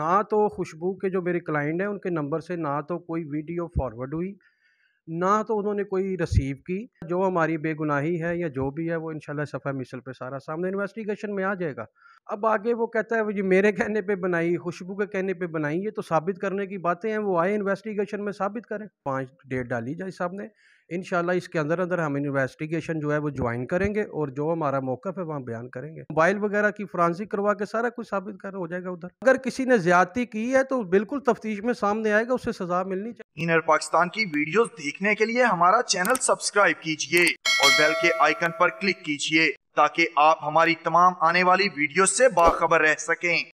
ना तो खुशबू के जो मेरे क्लाइंट हैं उनके नंबर से ना तो कोई वीडियो फॉरवर्ड हुई ना तो उन्होंने कोई रिसीव की जो हमारी बेगुनाही है या जो भी है वो इंशाल्लाह सफ़ा मिसल पे सारा सामने इन्वेस्टिगेशन में आ जाएगा अब आगे वो कहता है जी मेरे कहने पे बनाई खुशबू के कहने पे बनाई ये तो साबित करने की बातें हैं वो आए इन्वेस्टिगेशन में साबित करें पाँच डेट डाली जाए साहब ने इन इसके अंदर अंदर हम इन्वेस्टिगेशन जो है वो ज्वाइन करेंगे और जो हमारा मौका है वहाँ बयान करेंगे मोबाइल वगैरह की फ्रांसी करवा के सारा कुछ साबित कर हो जाएगा उधर अगर किसी ने ज्यादा की है तो बिल्कुल तफ्तीश में सामने आएगा उससे सजा मिलनी चाहिए इनर पाकिस्तान की वीडियो देखने के लिए हमारा चैनल सब्सक्राइब कीजिए और बेल के आइकन पर क्लिक कीजिए ताकि आप हमारी तमाम आने वाली वीडियो से बाखबर रह सकें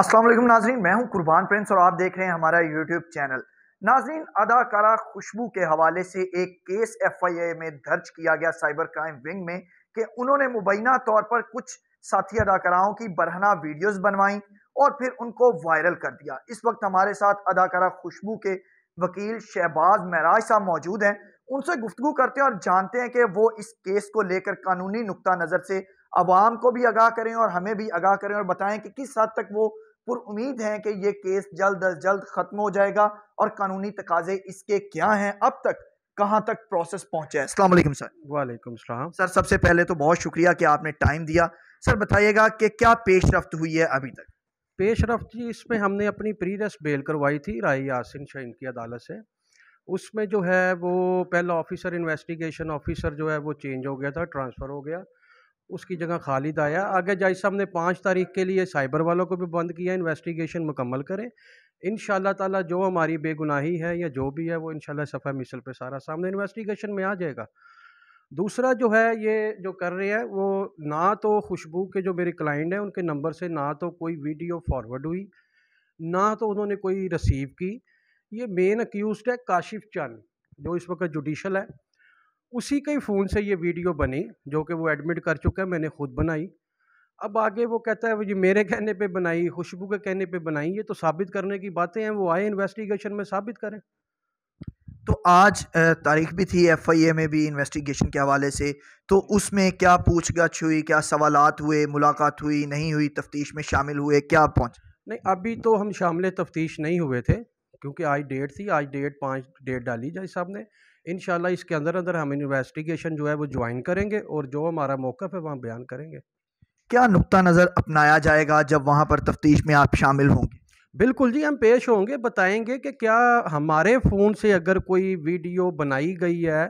असलम नाजरीन मैं हूं कुर्बान प्रिंस और आप देख रहे हैं हमारा यूट्यूब चैनल नाजरीन अदाकारा खुशबू के हवाले से एक केस एफ आई ए में दर्ज किया गया साइबर क्राइम विंग में कि उन्होंने मुबैना तौर पर कुछ साथी अदाकाराओं की बरहना वीडियोस बनवाई और फिर उनको वायरल कर दिया इस वक्त हमारे साथ अदाकारा खुशबू के वकील शहबाज महराज साहब मौजूद हैं उनसे गुफ्तु करते हैं और जानते हैं कि वो इस केस को लेकर कानूनी नुकता नज़र से अवाम को भी आगाह करें और हमें भी आगाह करें और बताएं कि किस हद तक वो पुरुद हैं कि ये केस जल्द अज जल्द ख़त्म हो जाएगा और कानूनी तकाजे इसके क्या हैं अब तक कहाँ तक प्रोसेस पहुंचे हैं असलम सर वालेकुम सलाम सर सबसे पहले तो बहुत शुक्रिया कि आपने टाइम दिया सर बताइएगा कि क्या पेश रफ्त हुई है अभी तक पेश रफ्त जी इसमें हमने अपनी प्रीरस बेल करवाई थी राय यासिन शहीन की अदालत से उसमें जो है वो पहला ऑफिसर इन्वेस्टिगेशन ऑफिसर जो है वो चेंज हो गया था ट्रांसफ़र हो गया उसकी जगह खालिद आया आगे जज साहब ने पाँच तारीख के लिए साइबर वालों को भी बंद किया इन्वेस्टिगेशन मुकम्मल करें इन ताला जो हमारी बेगुनाही है या जो भी है वो इन सफ़ा मिसल पर सारा सामने इन्वेस्टिगेशन में आ जाएगा दूसरा जो है ये जो कर रहे हैं वो ना तो खुशबू के जो मेरे क्लाइंट हैं उनके नंबर से ना तो कोई वीडियो फॉरवर्ड हुई ना तो उन्होंने कोई रिसीव की ये मेन अक्यूज है काशिफ चंद जो इस वक्त जुडिशल है उसी के ही फ़ोन से ये वीडियो बनी जो कि वो एडमिट कर चुका है मैंने खुद बनाई अब आगे वो कहता है जी मेरे कहने पे बनाई खुशबू के कहने पे बनाई ये तो साबित करने की बातें हैं वो आए इन्वेस्टिगेशन में साबित करें तो आज तारीख भी थी एफआईए में भी इन्वेस्टिगेशन के हवाले से तो उसमें क्या पूछगछ हुई क्या सवालत हुए मुलाकात हुई नहीं हुई तफ्तीश में शामिल हुए क्या पहुँच नहीं अभी तो हम शामिल तफ्तीश नहीं हुए थे क्योंकि आज डेट थी आज डेट पाँच डेट डाली जाए साहब ने इन इसके अंदर अंदर हम इन्वेस्टिगेशन जो है वो ज्वाइन करेंगे और जो हमारा मौका है वहाँ बयान करेंगे क्या नुकता नज़र अपनाया जाएगा जब वहाँ पर तफ्तीश में आप शामिल होंगे बिल्कुल जी हम पेश होंगे बताएंगे कि क्या हमारे फ़ोन से अगर कोई वीडियो बनाई गई है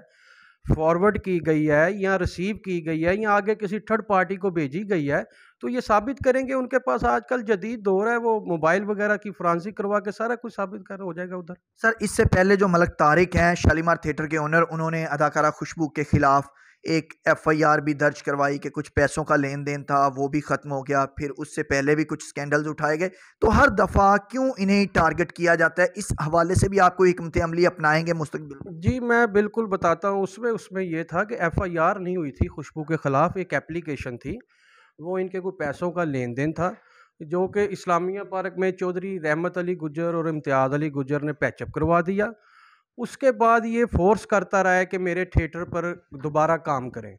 फॉरवर्ड की गई है या रिसीव की गई है या आगे किसी थर्ड पार्टी को भेजी गई है तो ये साबित करेंगे उनके पास आजकल जदीद दौर है वो मोबाइल वगैरह की फ्रांसी करवा के सारा कुछ साबित कर हो जाएगा उधर सर इससे पहले जो मलक तारिक हैं शालीमार थिएटर के ओनर उन्होंने अदाकारा खुशबू के खिलाफ एक एफआईआर भी दर्ज करवाई कि कुछ पैसों का लेन देन था वो भी ख़त्म हो गया फिर उससे पहले भी कुछ स्कैंडल्स उठाए गए तो हर दफ़ा क्यों इन्हें टारगेट किया जाता है इस हवाले से भी आपको हमत अमली अपनाएंगे मुस्तबिल जी मैं बिल्कुल बताता हूँ उसमें उसमें यह था कि एफ़ आई आर नहीं हुई थी खुशबू के ख़िलाफ़ एक एप्लीकेशन थी वो इनके कोई पैसों का लेन देन था जो कि इस्लामिया पार्क में चौधरी रहमत अली गुजर और इम्तियाज़ अली गुजर ने पैचअप करवा दिया उसके बाद ये फोर्स करता रहा है कि मेरे थिएटर पर दोबारा काम करें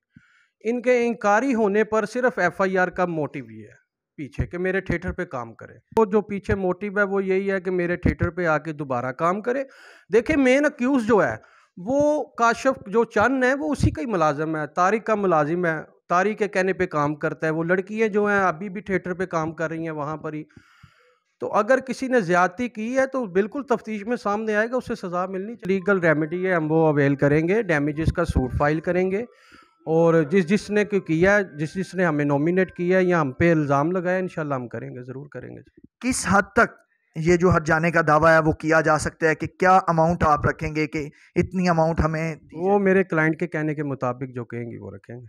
इनके इंकारी होने पर सिर्फ एफआईआर का मोटिव ये है पीछे कि मेरे थिएटर पे काम करें तो जो पीछे मोटिव है वो यही है कि मेरे थिएटर पे आके दोबारा काम करें देखिए मेन अक्यूज़ जो है वो काशफ जो चंद है वो उसी का ही मुलाजम है तारिक का मुलाजिम है तारिक के कहने पर काम करता है वो लड़कियाँ जो हैं अभी भी थिएटर पर काम कर रही हैं वहाँ पर ही तो अगर किसी ने ज्यादती की है तो बिल्कुल तफ्तीश में सामने आएगा उसे सज़ा मिलनी चाहिए लीगल रेमेडी है हम वो अवेल करेंगे डैमेजेस का सूट फाइल करेंगे और जिस जिसने क्यों किया जिस जिसने हमें नॉमिनेट किया या हम पे इल्ज़ाम लगाया इन हम करेंगे ज़रूर करेंगे किस हद तक ये जो हट जाने का दावा है वो किया जा सकता है कि क्या अमाउंट आप रखेंगे कि इतनी अमाउंट हमें वो मेरे क्लाइंट के कहने के मुताबिक जो कहेंगे वो रखेंगे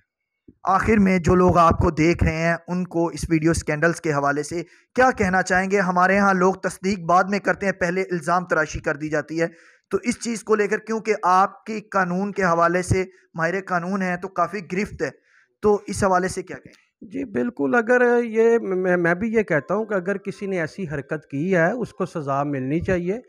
आखिर में जो लोग आपको देख रहे हैं उनको इस वीडियो स्कैंडल्स के हवाले से क्या कहना चाहेंगे हमारे यहाँ लोग तस्दीक बाद में करते हैं पहले इल्ज़ाम तराशी कर दी जाती है तो इस चीज़ को लेकर क्योंकि आपके कानून के हवाले से माहिर कानून है तो काफ़ी गिरफ्त है तो इस हवाले से क्या कहें जी बिल्कुल अगर ये मैं, मैं भी ये कहता हूँ कि अगर किसी ने ऐसी हरकत की है उसको सज़ा मिलनी चाहिए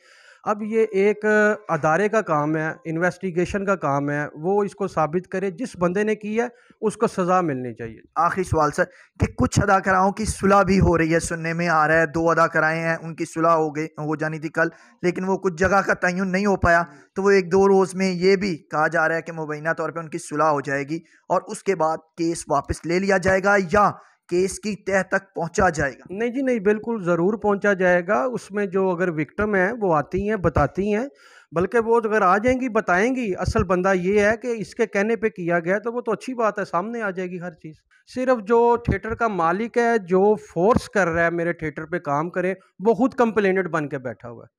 अब ये एक अदारे का काम है इन्वेस्टिगेशन का काम है वो इसको साबित करे जिस बंदे ने की है उसको सज़ा मिलनी चाहिए आखिरी सवाल सर कि कुछ अदाकाराओं की सुलह भी हो रही है सुनने में आ रहा है दो अदाकाराएँ हैं उनकी सुलह हो गई हो जानी थी कल लेकिन वो कुछ जगह का तयन नहीं हो पाया तो वो एक दो रोज़ में ये भी कहा जा रहा है कि मुबैना तौर पर उनकी सुलह हो जाएगी और उसके बाद केस वापस ले लिया जाएगा या केस की तह तक पहुंचा जाएगा नहीं जी नहीं बिल्कुल ज़रूर पहुंचा जाएगा उसमें जो अगर विक्टम है वो आती हैं बताती हैं बल्कि वो अगर आ जाएंगी बताएंगी असल बंदा ये है कि इसके कहने पे किया गया तो वो तो अच्छी बात है सामने आ जाएगी हर चीज़ सिर्फ जो थिएटर का मालिक है जो फोर्स कर रहा है मेरे थिएटर पे काम करें वो खुद कंप्लेनेंट बन के बैठा हुआ है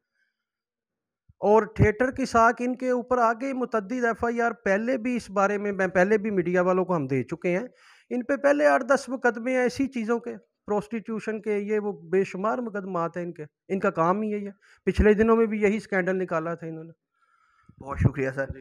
और थिएटर की साख इनके ऊपर आगे मुतद एफ आई पहले भी इस बारे में मैं पहले भी मीडिया वालों को हम दे चुके हैं इन पे पहले आठ दस मुकदमे हैं ऐसी चीज़ों के प्रोस्टिट्यूशन के ये वो बेशुमार मुकदमात हैं इनके इनका काम ही यही है पिछले दिनों में भी यही स्कैंडल निकाला था इन्होंने बहुत शुक्रिया सर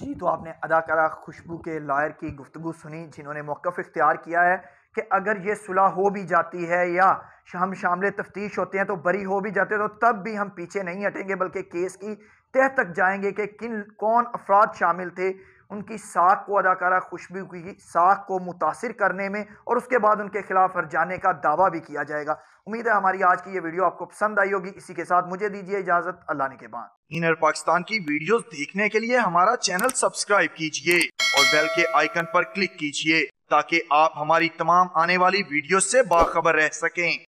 जी तो आपने अदाकारा खुशबू के लायर की गुफ्तु सुनी जिन्होंने मौक़ इख्तियार किया है कि अगर ये सुलह हो भी जाती है या हम शामिल तफ्तीश होते हैं तो बरी हो भी जाते हैं तो तब भी हम पीछे नहीं हटेंगे बल्कि केस की तह तक जाएंगे कि किन कौन अफराद शामिल थे उनकी साख को अदाकारा खुशबू की साख को मुतासर करने में और उसके बाद उनके खिलाफ हर जाने का दावा भी किया जाएगा उम्मीद है हमारी आज की ये वीडियो आपको पसंद आई होगी इसी के साथ मुझे दीजिए इजाजत अल्लाह ने के बाद इनर पाकिस्तान की वीडियो देखने के लिए हमारा चैनल सब्सक्राइब कीजिए और बेल के आइकन पर क्लिक कीजिए ताकि आप हमारी तमाम आने वाली वीडियो ऐसी बाखबर रह सकें